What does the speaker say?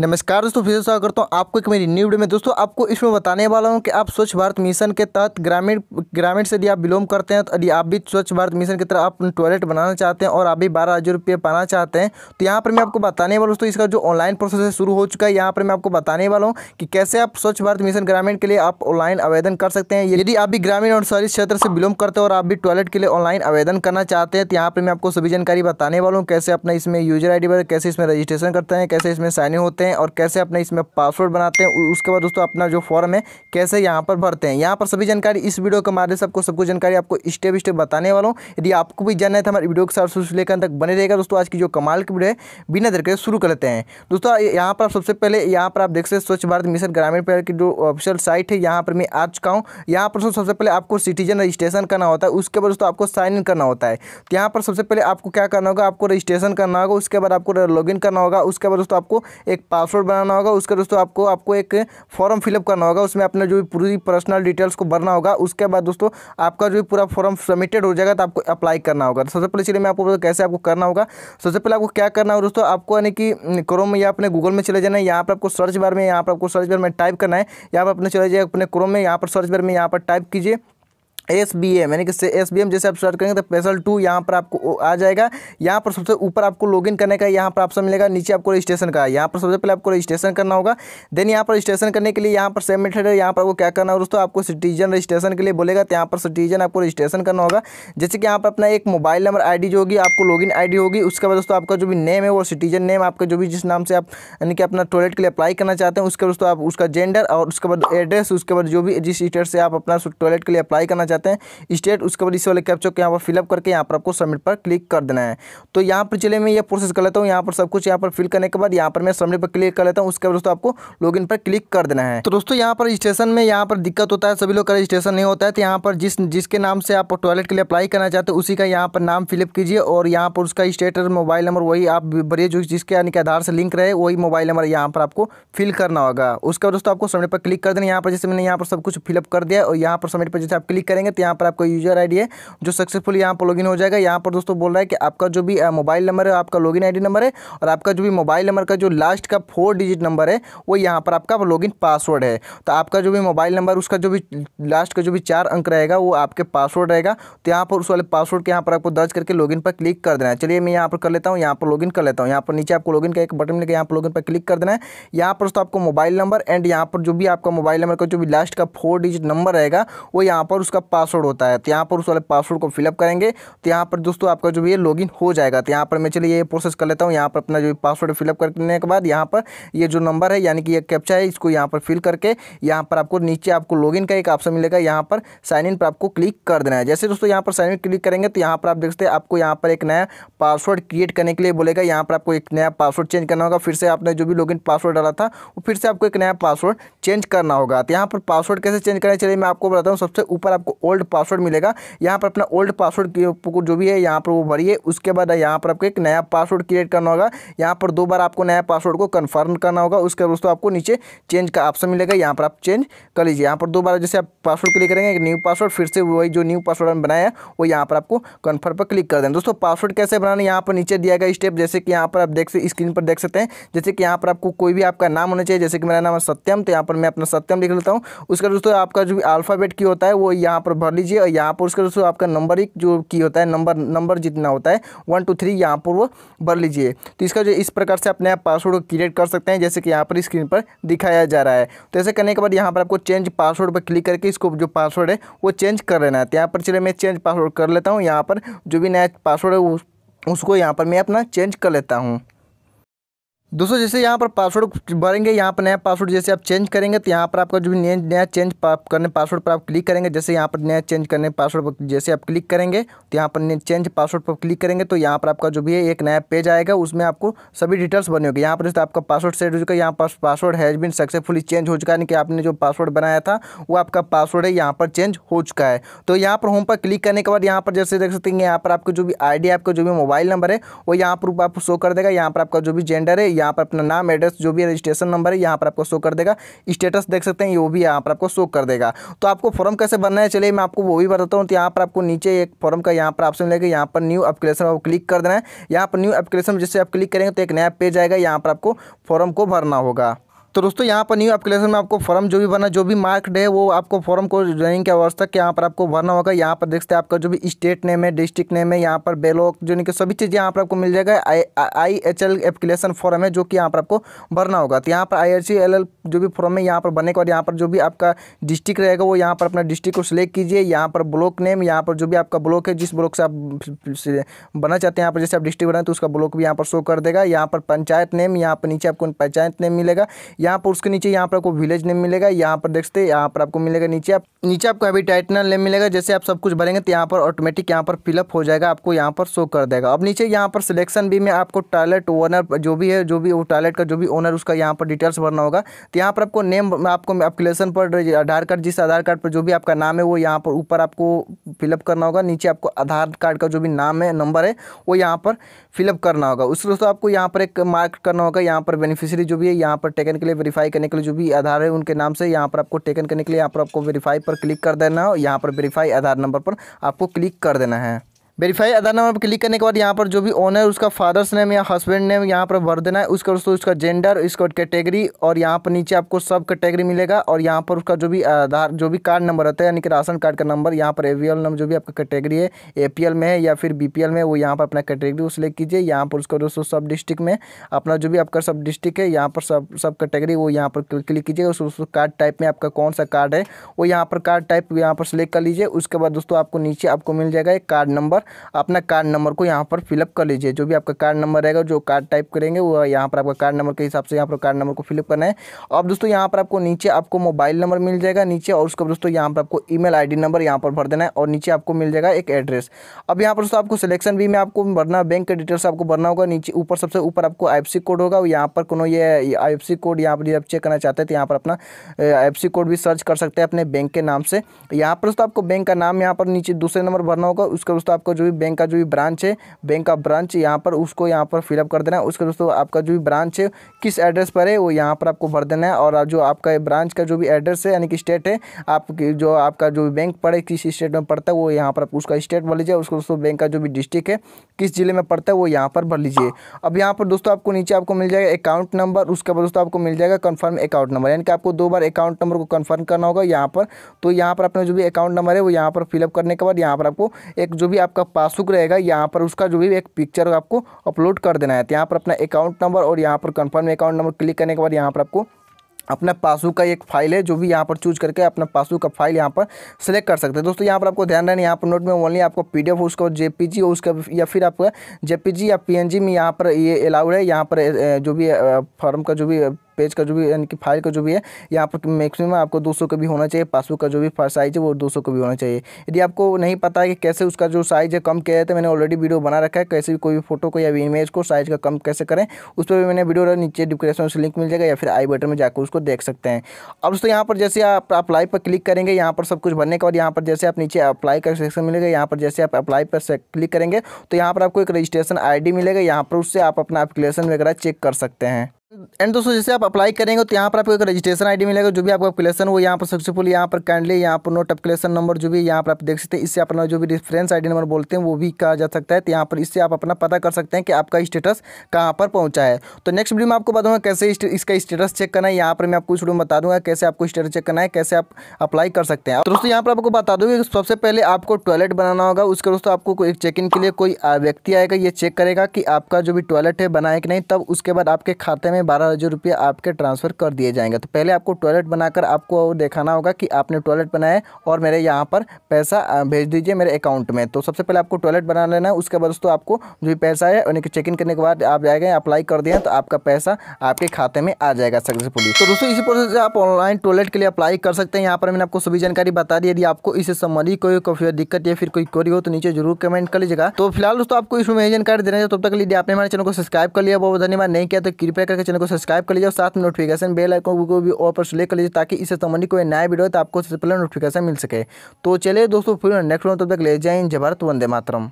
नमस्कार दोस्तों फिर स्वागत करता हूँ आपको एक मेरी न्यू वीडियो में दोस्तों आपको इसमें बताने वाला हूँ कि आप स्वच्छ भारत मिशन के तहत ग्रामीण ग्रामीण से यदि आप बिलोंग करते हैं तो यदि आप भी स्वच्छ भारत मिशन की तरह आप टॉयलेट बनाना चाहते हैं और आप भी बारह हज़ार रुपये पाना चाहते हैं तो यहाँ पर मैं आपको बताने वाला हूँ दोस्तों इसका जो ऑनलाइन प्रोसेस है शुरू हो चुका है यहाँ पर मैं आपको बताने वाला हूँ कि कैसे आप स्वच्छ भारत मिशन ग्रामीण के लिए आप ऑनलाइन आवेदन कर सकते हैं यदि आप भी ग्रामीण और शहरी क्षेत्र से बिलोंग करते हैं और आप भी टॉयलेट के लिए ऑनलाइन आवेदन करना चाहते हैं तो यहाँ पर मैं आपको सभी जानकारी बताने वाला हूँ कैसे अपना इसमें यूजर आई कैसे इसमें रजिस्ट्रेशन करते हैं कैसे इसमें साइन होते हैं करते हैं और कैसे अपने इसमें पासवर्ड बनाते हैं उसके बाद दोस्तों अपना जो फॉर्म है कैसे यहाँ पर भरते हैं यहाँ पर सभी जानकारी इस वीडियो के माध्यम से आपको सबको जानकारी आपको स्टेप स्टेप बताने वाला हूँ यदि आपको भी जानना है तो हमारे वीडियो के साथ लेकर तक बने रहेगा दोस्तों आज की जो कमाल की वीडियो है बिना देर के शुरू करते हैं दोस्तों यहाँ पर सबसे पहले यहाँ पर आप देख सकते स्वच्छ भारत मिशन ग्रामीण पेयर की जो ऑफिशियल साइट है यहाँ पर मैं आ चुका हूँ यहाँ पर सबसे पहले आपको सिटीजन रजिस्ट्रेशन करना होता है उसके बाद दोस्तों आपको साइन इन करना होता है तो यहाँ पर सबसे पहले आपको क्या करना होगा आपको रजिस्ट्रेशन करना होगा उसके बाद आपको लॉग करना होगा उसके बाद दोस्तों आपको एक पासवर्ड बनाना होगा उसका दोस्तों आपको आपको एक फॉर्म फिलअप करना होगा उसमें अपने जो भी पूरी पर्सनल डिटेल्स को भरना होगा उसके बाद दोस्तों आपका जो भी पूरा फॉर्म सबमिटेड हो जाएगा तो आपको अप्लाई करना होगा सबसे पहले चलिए मैं आपको कैसे आपको करना होगा सबसे पहले आपको क्या करना होगा दोस्तों आपको यानी कि क्रोम या अपने गूगल में चले जाना है यहाँ पर आपको सर्च बार में यहाँ पर आपको सर्च बार में टाइप करना है यहाँ पर अपने चले जाइए अपने क्रोम में यहाँ पर सर्च बार में यहाँ पर टाइप कीजिए एस बी एम यानी कि एस बी एम जैसे आप सर्च करेंगे तो स्पेशल टू यहाँ पर आपको आ जाएगा यहाँ पर सबसे ऊपर आपको लॉगिन करने का यहाँ पर ऑप्शन मिलेगा नीचे आपको रजिस्ट्रेशन का यहाँ पर सबसे पहले आपको रजिस्ट्रेशन करना होगा देन यहाँ पर रजिस्ट्रेशन करने के लिए यहाँ पर सेम मेथड है यहाँ पर आपको क्या करना होगा दोस्तों आपको सिटीजन रजिस्ट्रेशन के लिए बोलेगा तो यहाँ पर सिटीजन आपको रजिस्ट्रेशन करना होगा जैसे कि यहाँ पर अपना एक मोबाइल नंबर आई जो होगी आपको लॉगिन आई होगी उसके बाद दोस्तों आपका जो भी नेम है वो सिटीजन नेम आपका जो भी जिस नाम से आप यानी कि अपना टॉयलेट के लिए अप्लाई करना चाहते हैं उसके दोस्तों आप उसका जेंडर और उसके बाद एड्रेस उसके बाद जो भी जिस स्टेट से आप अपना टॉयलेट के लिए अप्लाई करना जाते हैं स्टेट उसके बाद इस वाले कैप्चर को यहाँ पर फिलअप करके यहाँ पर आपको सबमिट पर क्लिक कर देना है तो यहाँ पर चले मैं ये प्रोसेस कर लेता हूँ यहाँ पर सब कुछ यहाँ पर फिल करने के बाद यहाँ पर मैं सबमिट पर क्लिक कर लेता हूँ उसके बाद दोस्तों आपको लॉग पर क्लिक कर देना है तो दोस्तों यहाँ पर स्टेशन में यहाँ पर दिक्कत होता है सभी लोग का रजिस्ट्रेशन नहीं होता है तो यहाँ पर जिस जिसके नाम से आप टॉयलेट के लिए अप्लाई करना चाहते हो उसी का यहाँ पर नाम फिलअप कीजिए और यहाँ पर उसका स्टेट मोबाइल नंबर वही आप भरिए जो जिसके यानी कि आधार से लिंक रहे वही मोबाइल नंबर यहाँ पर आपको फिल करना होगा उसके बाद दोस्तों आपको सबमिट पर क्लिक कर देना यहाँ पर जैसे मैंने यहाँ पर सब कुछ फिलअप कर दिया और यहाँ पर सबमिट पर जैसे आप क्लिक करेंगे करेंगे तो यहाँ पर आपका यूजर आई है जो सक्सेसफुल यहाँ पर लॉगिन हो जाएगा यहाँ पर दोस्तों बोल रहा है कि आपका जो भी मोबाइल नंबर है आपका लॉगिन आईडी नंबर है और आपका जो भी मोबाइल नंबर का जो लास्ट का फोर डिजिट नंबर है वो यहाँ पर आपका लॉगिन पासवर्ड है तो आपका जो भी मोबाइल नंबर उसका जो भी लास्ट का जो भी चार अंक रहेगा वो आपके पासवर्ड रहेगा तो यहाँ पर उस वाले पासवर्ड के यहाँ पर आपको दर्ज करके लॉगिन पर क्लिक कर देना है चलिए मैं यहाँ पर कर लेता हूँ यहाँ पर लॉगिन कर लेता हूँ यहाँ पर नीचे आपको लॉगिन का एक बटन मिलेगा यहाँ पर लॉगिन पर क्लिक कर देना है यहाँ पर तो आपको मोबाइल नंबर एंड यहाँ पर जो भी आपका मोबाइल नंबर का जो भी लास्ट का फोर डिजिट नंबर रहेगा वो यहाँ पर उसका पासवर्ड होता है तो यहाँ पर उस वाले पासवर्ड को फिलअप करेंगे तो यहाँ पर दोस्तों आपका जो भी है इन हो जाएगा तो यहाँ पर मैं चलिए ये प्रोसेस कर लेता हूँ यहाँ पर अपना जो पासवर्ड फिलअप करने के बाद यहाँ पर ये जो नंबर है यानी कि ये कैप्चा है इसको यहाँ पर फिल करके यहाँ पर आपको नीचे आपको लॉग का एक ऑप्शन मिलेगा यहाँ पर साइन इन पर आपको क्लिक कर देना है जैसे दोस्तों यहाँ पर साइन इन क्लिक करेंगे तो यहाँ पर आप देखते हैं आपको यहाँ पर एक नया पासवर्ड क्रिएट करने के लिए बोलेगा यहाँ पर आपको एक नया पासवर्ड चेंज करना होगा फिर से आपने जो भी लॉगिन पासवर्ड डाला था वो फिर से आपको एक नया पासवर्ड चेंज करना होगा तो यहाँ पर पासवर्ड कैसे चेंज करना चाहिए मैं आपको बताता हूँ सबसे ऊपर आपको ओल्ड पासवर्ड मिलेगा यहाँ पर अपना ओल्ड पासवर्ड जो भी है यहाँ पर वो भरिए उसके बाद यहाँ पर आपको एक नया पासवर्ड क्रिएट करना होगा यहाँ पर दो बार आपको नया पासवर्ड को कन्फर्म करना होगा उसके बाद दोस्तों आपको नीचे चेंज का ऑप्शन मिलेगा यहाँ पर आप चेंज कर लीजिए यहाँ पर दो बार जैसे आप पासवर्ड क्लिक करेंगे न्यू पासवर्ड फिर से वही जो न्यू पासवर्ड हमने बनाया है वो यहाँ पर आपको कन्फर्म पर क्लिक कर दें दोस्तों पासवर्ड कैसे बनाना यहाँ पर नीचे दिया गया स्टेप जैसे कि यहाँ पर आप देख स्क्रीन पर देख सकते हैं जैसे कि यहाँ पर आपको कोई भी आपका नाम होना चाहिए जैसे कि मेरा नाम है सत्यम तो यहाँ पर मैं अपना सत्यम लिख लेता हूँ बाद दोस्तों आपका जो अल्फ़ाबेट की होता है वो यहाँ पर भर लीजिए और यहाँ पर उसका दोस्तों आपका नंबर ही जो की होता है नंबर नंबर जितना होता है वन टू थ्री यहाँ पर वो भर लीजिए तो इसका जो इस प्रकार से आप नया पासवर्ड को क्रिएट कर सकते हैं जैसे कि यहाँ पर स्क्रीन पर दिखाया जा रहा है तो ऐसे करने के बाद यहाँ पर आपको चेंज पासवर्ड पर क्लिक करके इसको जो पासवर्ड है वो चेंज कर लेना है तो यहाँ पर चले मैं चेंज पासवर्ड कर लेता हूँ यहाँ पर जो भी नया पासवर्ड है उसको यहाँ पर मैं अपना चेंज कर लेता हूँ दोस्तों जैसे यहाँ पर पासवर्ड भरेंगे यहाँ पर नया पासवर्ड जैसे आप चेंज करेंगे तो यहाँ पर आपका जो भी नया नया चेंज करने पासवर्ड पर आप क्लिक करेंगे जैसे यहाँ पर नया चेंज करने पासवर्ड पर जैसे आप क्लिक करेंगे तो यहाँ पर चेंज पासवर्ड पर क्लिक करेंगे तो यहाँ पर आपका जो भी है एक नया पेज आएगा उसमें आपको सभी डिटेल्स बने होगी यहाँ पर जैसे आपका पासवर्ड सेट हो चुका है यहाँ पर password has been successfully change हो चुका है कि आपने जो पासवर्ड बनाया था वो आपका पासवर्ड है यहाँ पर चेंज हो चुका है तो यहाँ पर होम पर क्लिक करने के बाद यहाँ पर जैसे देख सकते हैं यहाँ पर आपकी जो भी आई आपका जो भी मोबाइल नंबर है वो यहाँ पर आपको शो कर देगा यहाँ पर आपका जो भी जेंडर है यहाँ पर अपना नाम एड्रेस जो भी रजिस्ट्रेशन नंबर है यहाँ पर आपको शो कर देगा स्टेटस देख सकते हैं ये भी यहाँ पर आपको शो कर देगा तो आपको फॉर्म कैसे भरना है चलिए मैं आपको वो भी बताता हूँ तो यहाँ पर आपको नीचे एक फॉर्म का यहाँ पर ऑप्शन मिलेगा यहाँ पर न्यू एप्लीकेशन आपको क्लिक कर देना है यहाँ पर न्यू एप्लीकेशन जिससे आप क्लिक करेंगे तो एक नया पेज आएगा यहाँ पर आपको फॉर्म को भरना होगा तो दोस्तों यहाँ पर न्यू एप्लीकेशन में आपको फॉर्म जो भी बना जो भी मार्क्ड है वो आपको फॉर्म को ज्वाइनिंग के अवस्था तक यहाँ पर आपको भरना होगा यहाँ पर देख सकते हैं आपका जो भी स्टेट नेम है डिस्ट्रिक्ट नेम है यहाँ पर बेलोक जो कि सभी चीज़ यहाँ पर आपको मिल जाएगा I H L application form है जो कि यहाँ पर आपको भरना होगा तो यहाँ पर आई सी एल एल जो भी फॉर्म है यहाँ पर बनेगा के बाद यहाँ पर जो भी आपका डिस्ट्रिक्ट रहेगा वो यहाँ पर अपना डिस्ट्रिक्ट को सिलेक्ट कीजिए यहाँ पर ब्लॉक नेम यहाँ पर जो भी आपका ब्लॉक है जिस ब्लॉक से आप बना चाहते हैं यहाँ पर जैसे आप डिस्ट्रिक्ट बनाए तो उसका ब्लॉक भी यहाँ पर शो कर देगा यहाँ पर पंचायत नेम यहाँ पर नीचे आपको पंचायत नेम मिलेगा यहाँ पर उसके नीचे यहाँ पर आपको विलेज नेम मिलेगा यहाँ पर देख सकते हैं यहाँ पर आपको मिलेगा नीचे आप नीचे आपको अभी टाइटनल नेम मिलेगा जैसे आप सब कुछ भरेंगे तो यहाँ पर ऑटोमेटिक यहाँ पर फिलअप हो जाएगा आपको यहाँ पर शो कर देगा अब नीचे यहाँ पर सिलेक्शन भी में आपको टॉयलेट ओनर जो भी है जो भी वो टॉयलेट का जो भी ओनर उसका यहाँ पर डिटेल्स भरना होगा तो यहाँ पर आपको नेम आपको एप्लीकेशन पर आधार कार्ड जिस आधार कार्ड पर जो भी आपका नाम है वो यहाँ पर ऊपर आपको फिलअप करना होगा नीचे आपको आधार कार्ड का जो भी नाम है नंबर है वो यहाँ पर फिलअप करना होगा उस दोस्तों आपको यहाँ पर एक मार्क करना होगा यहाँ पर बेनिफिशरी जो भी है यहाँ पर टेकन के लिए लिए वेरीफाई करने के लिए जो भी आधार है उनके नाम से यहाँ पर आपको टेकन करने के लिए यहाँ पर आपको वेरीफाई पर क्लिक कर देना है यहाँ पर वेरीफाई आधार नंबर पर आपको क्लिक कर देना है वेरीफाई आधार नंबर पर क्लिक करने के बाद यहाँ पर जो भी ओनर उसका फादर्स नेम या हस्बैंड नेम यहाँ पर भर देना है उसका दोस्तों उसका जेंडर उसका कैटेगरी और यहाँ पर नीचे आपको सब कैटेगरी मिलेगा और यहाँ पर उसका जो भी आधार जो भी कार्ड नंबर रहता है यानी कि राशन कार्ड का नंबर यहाँ पर ए वी नंबर जो भी आपका कैटेगरी है ए में है या फिर बी में वो यहाँ पर अपना कैटेगरी वो सिलेक्ट कीजिए यहाँ पर उसका दोस्तों सब डिस्ट्रिक्ट में अपना जो भी आपका सब डिस्ट्रिक्ट है यहाँ पर सब सब कैटेगरी वो यहाँ पर क्लिक कीजिए उस कार्ड टाइप में आपका कौन सा कार्ड है वो यहाँ पर कार्ड टाइप यहाँ पर सिलेक्ट कर लीजिए उसके बाद दोस्तों आपको नीचे आपको मिल जाएगा एक कार्ड नंबर अपना कार्ड नंबर को यहाँ पर फिलअप कर लीजिए जो भी आपका कार्ड नंबर रहेगा जो कार्ड टाइप करेंगे वो यहाँ पर आपका कार्ड नंबर के हिसाब से यहाँ पर कार्ड नंबर को फिलअप करना है अब दोस्तों यहाँ पर आपको नीचे आपको मोबाइल नंबर मिल जाएगा नीचे और उसका दोस्तों यहाँ पर आपको ई मेल नंबर यहाँ पर भर देना है और नीचे आपको मिल जाएगा एक एड्रेस अब यहाँ पर दोस्तों आपको सिलेक्शन भी में आपको भरना बैंक के डिटेल्स आपको भरना होगा नीचे ऊपर सबसे ऊपर आपको आई कोड होगा यहाँ पर को ये आई कोड यहाँ पर आप चेक करना चाहते हैं तो यहाँ पर अपना आई कोड भी सर्च कर सकते हैं अपने बैंक के नाम से यहाँ पर दोस्तों आपको बैंक का नाम यहाँ पर नीचे दूसरे नंबर भरना होगा उसका दोस्तों आपको आपका जो भी बैंक का जो भी ब्रांच है बैंक का ब्रांच यहाँ पर उसको यहाँ पर फिलअप कर देना है उसके दोस्तों आपका जो भी ब्रांच है किस एड्रेस पर है वो यहाँ पर आपको भर देना है और जो आपका ब्रांच का जो भी एड्रेस है यानी कि स्टेट है आपकी जो आपका जो भी बैंक पड़े किस स्टेट में पड़ता है वो यहाँ पर आप उसका स्टेट भर लीजिए उसको दोस्तों बैंक का जो भी डिस्ट्रिक्ट है किस जिले में पड़ता है वो यहाँ पर भर लीजिए अब यहाँ पर दोस्तों आपको नीचे आपको मिल जाएगा अकाउंट नंबर उसके बाद दोस्तों आपको मिल जाएगा कन्फर्म अकाउंट नंबर यानी कि आपको दो बार अकाउंट नंबर को कन्फर्म करना होगा यहाँ पर तो यहाँ पर अपना जो भी अकाउंट नंबर है वो यहाँ पर फिलअप करने के बाद यहाँ पर आपको एक जो भी आपका पासबुक रहेगा यहाँ पर उसका जो भी एक पिक्चर आपको अपलोड कर देना है तो यहाँ पर अपना अकाउंट नंबर और यहाँ पर कन्फर्म अकाउंट नंबर क्लिक करने के बाद यहाँ पर आपको अपना पासबुक का एक फाइल है जो भी यहाँ पर चूज करके अपना पासबुक का फाइल यहाँ पर सेलेक्ट कर सकते हैं दोस्तों यहाँ पर आपको ध्यान रहना यहाँ पर नोट में ओनली आपको पी डी एफ उसका जे पी जी उसका या फिर आपका जे पी जी या पी एन जी में यहाँ पर ये अलाउड है यहाँ पर जो भी फॉर्म का जो भी पेज का जो भी यानी कि फाइल का जो भी है यहाँ पर मैक्सिमम आपको दो सौ का भी होना चाहिए पासबुक का जो भी साइज़ है वो दो सौ का भी होना चाहिए यदि आपको नहीं पता है कि कैसे उसका जो साइज़ है कम किया जाए तो मैंने ऑलरेडी वीडियो बना रखा है कैसे भी कोई भी फोटो को या इमेज को साइज़ का कम कैसे करें उस पर भी मैंने वीडियो नीचे डिस्क्रिप्शन से लिंक मिल जाएगा या फिर आई बटन में जाकर उसको देख सकते हैं अब दोस्तों यहाँ पर जैसे आप अप्लाई पर क्लिक करेंगे यहाँ पर सब कुछ भरने के बाद यहाँ पर जैसे आप नीचे अप्लाई का सेक्शन मिलेगा यहाँ पर जैसे आप अप्लाई पर क्लिक करेंगे तो यहाँ पर आपको एक रजिस्ट्रेशन आई मिलेगा यहाँ पर उससे आप अपना एप्लीकेशन वगैरह चेक कर सकते हैं एंड दोस्तों जैसे आप अप्लाई करेंगे तो यहाँ पर आपको एक रजिस्ट्रेशन आईडी मिलेगा जो भी आपका अपलेसन वो यहाँ पर सक्सेसफुल यहाँ पर काइंडली यहाँ पर नोट अपलेसन नंबर जो भी यहाँ पर आप देख सकते हैं इससे अपना जो भी रेफरेंस आईडी नंबर बोलते हैं वो भी कहा जा सकता है तो यहाँ पर इससे आप अपना पता कर सकते हैं कि आपका स्टेटस कहाँ पर पहुँचा है तो नेक्स्ट वीडियो में आपको बताऊँगा कैसे इसका स्टेटस चेक करना है यहाँ पर मैं आपको इस वीडियो में बता दूँगा कैसे आपको स्टेटस चेक करना है कैसे आप अप्लाई कर सकते हैं तो दोस्तों यहाँ पर आपको बता दूँ सबसे पहले आपको टॉयलेट बनाना होगा उसके दोस्तों आपको कोई चेक इन के लिए कोई व्यक्ति आएगा ये चेक करेगा कि आपका जो भी टॉयलेट है बनाए कि नहीं तब उसके बाद आपके खाते में बारह हज़ार रुपये आपके ट्रांसफ़र कर दिए जाएंगे तो पहले आपको टॉयलेट बनाकर आपको दिखाना होगा कि आपने टॉयलेट बनाए और मेरे यहाँ पर पैसा भेज दीजिए मेरे अकाउंट में तो सबसे पहले आपको टॉयलेट बना लेना है उसके बाद दोस्तों आपको जो भी पैसा है यानी कि चेक इन करने के बाद आप जाएंगे अप्लाई कर दिए तो आपका पैसा आपके खाते में आ जाएगा सक्सेसफुली तो दोस्तों इसी प्रोसेस से आप ऑनलाइन टॉयलेट के लिए अप्लाई कर सकते हैं यहाँ पर मैंने आपको सभी जानकारी बता दी यदि आपको इससे संबंधी कोई कोई दिक्कत या फिर कोई क्वेरी हो तो नीचे जरूर कमेंट कर लीजिएगा तो फिलहाल दोस्तों आपको इसमें जानकारी देना है तब तक लीजिए आपने हमारे चैनल को सब्सक्राइब कर लिया बहुत धन्यवाद नहीं किया तो कृपया करके चैनल को सब्सक्राइब कर लीजिए और साथ में नोटिफिकेशन बेल आइकन को भी और पर सेलेक्ट कर लीजिए ताकि इससे संबंधित कोई नया वीडियो तो आपको सबसे पहले नोटिफिकेशन मिल सके तो चलिए दोस्तों फिर नेक्स्ट तब तक ले जाए हिंद जय भारत वंदे मातरम